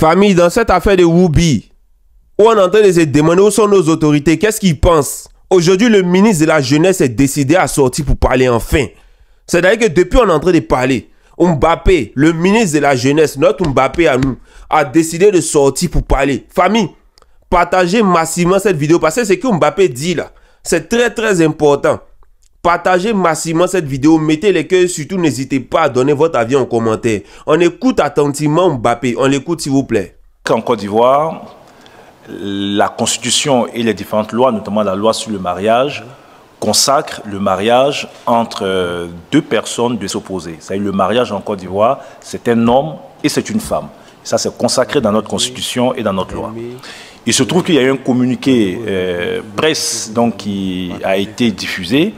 Famille, dans cette affaire de Wubi, où on est en train de se demander où sont nos autorités, qu'est-ce qu'ils pensent Aujourd'hui, le ministre de la Jeunesse est décidé à sortir pour parler enfin. C'est-à-dire que depuis on est en train de parler, Mbappé, le ministre de la Jeunesse, notre Mbappé à nous, a décidé de sortir pour parler. Famille, partagez massivement cette vidéo parce que ce que Mbappé dit là, c'est très très important. Partagez massivement cette vidéo, mettez les cœurs, surtout n'hésitez pas à donner votre avis en commentaire. On écoute attentivement Mbappé, on l'écoute s'il vous plaît. En Côte d'Ivoire, la Constitution et les différentes lois, notamment la loi sur le mariage, consacrent le mariage entre euh, deux personnes de s'opposer. cest le mariage en Côte d'Ivoire, c'est un homme et c'est une femme. Ça, c'est consacré dans notre Constitution et dans notre loi. Il se trouve qu'il y a eu un communiqué euh, presse donc, qui a été diffusé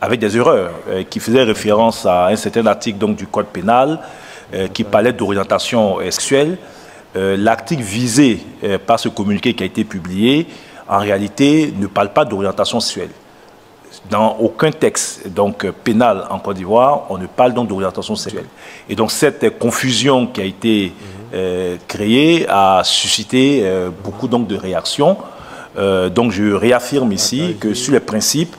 avec des erreurs euh, qui faisaient référence à un certain article donc, du Code pénal euh, qui parlait d'orientation euh, sexuelle. L'article visé par ce communiqué qui a été publié, en réalité, ne parle pas d'orientation sexuelle. Dans aucun texte donc, pénal en Côte d'Ivoire, on ne parle donc d'orientation sexuelle. Et donc cette confusion qui a été mhm. créée a suscité beaucoup donc, de réactions. donc je réaffirme ici que sur les principes,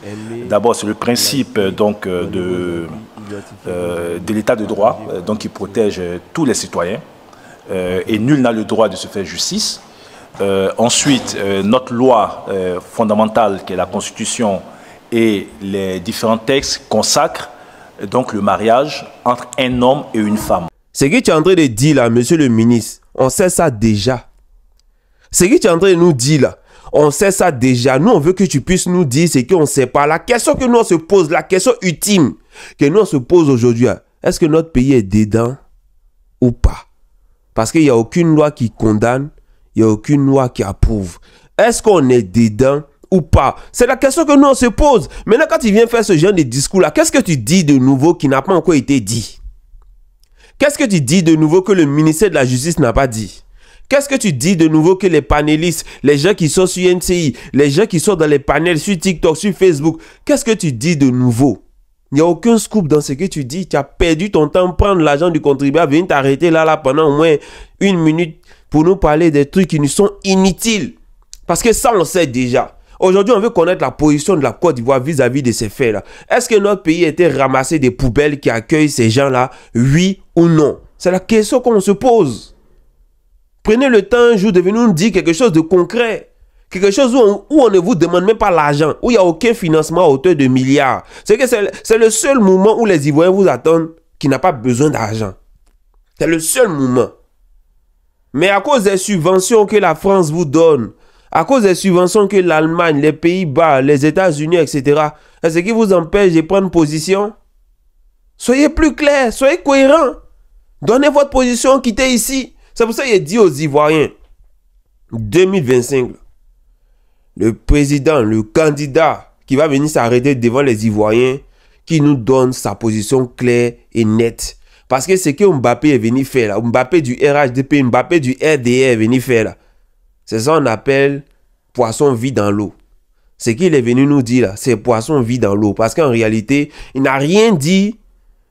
d'abord c'est le principe euh, donc, euh, de, euh, de l'état de droit, donc, qui protège tous les citoyens, et nul n'a le droit de se faire justice. ensuite, notre loi fondamentale, qui est la Constitution, et les différents textes consacrent donc le mariage entre un homme et une femme. Ce que tu es en train de dire là, monsieur le ministre, on sait ça déjà. Ce que tu es en train de nous dire là, on sait ça déjà. Nous, on veut que tu puisses nous dire ce qu'on ne sait pas. La question que nous, on se pose, la question ultime que nous, on se pose aujourd'hui, hein, est-ce que notre pays est dédain ou pas Parce qu'il n'y a aucune loi qui condamne, il n'y a aucune loi qui approuve. Est-ce qu'on est dedans ou pas C'est la question que nous, on se pose. Maintenant, quand tu viens faire ce genre de discours-là, qu'est-ce que tu dis de nouveau qui n'a pas encore été dit Qu'est-ce que tu dis de nouveau que le ministère de la Justice n'a pas dit Qu'est-ce que tu dis de nouveau que les panélistes, les gens qui sont sur NCI, les gens qui sont dans les panels sur TikTok, sur Facebook, qu'est-ce que tu dis de nouveau Il n'y a aucun scoop dans ce que tu dis. Tu as perdu ton temps, prendre l'argent du contribuable, venir t'arrêter là, là pendant au moins une minute pour nous parler des trucs qui nous sont inutiles. Parce que ça, on sait déjà. Aujourd'hui, on veut connaître la position de la Côte d'Ivoire vis-à-vis de ces faits-là. Est-ce que notre pays était ramassé des poubelles qui accueillent ces gens-là Oui ou non C'est la question qu'on se pose. Prenez le temps un jour de venir nous dire quelque chose de concret. Quelque chose où on, ne vous demande même pas l'argent, où il n'y a aucun financement à hauteur de milliards. C'est que c'est le seul moment où les Ivoiriens vous attendent qui n'a pas besoin d'argent. C'est le seul moment. Mais à cause des subventions que la France vous donne, à cause des subventions que l'Allemagne, les Pays-Bas, les États-Unis, etc., est ce qui vous empêche de prendre position. Soyez plus clair, soyez cohérent. Donnez votre position, quittez ici. C'est pour ça qu'il dit aux Ivoiriens, 2025, le président, le candidat qui va venir s'arrêter devant les Ivoiriens, qui nous donne sa position claire et nette. Parce que ce que Mbappé est venu faire là, Mbappé du RHDP, Mbappé du RDR est venu faire là, c'est ça qu'on appelle poisson vide dans l'eau. Ce qu'il est venu nous dire là, c'est poisson vide dans l'eau. Parce qu'en réalité, il n'a rien dit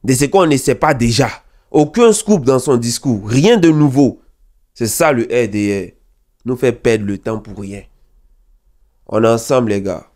de ce qu'on ne sait pas déjà. Aucun scoop dans son discours. Rien de nouveau. C'est ça le RDR. Nous fait perdre le temps pour rien. On est ensemble, les gars.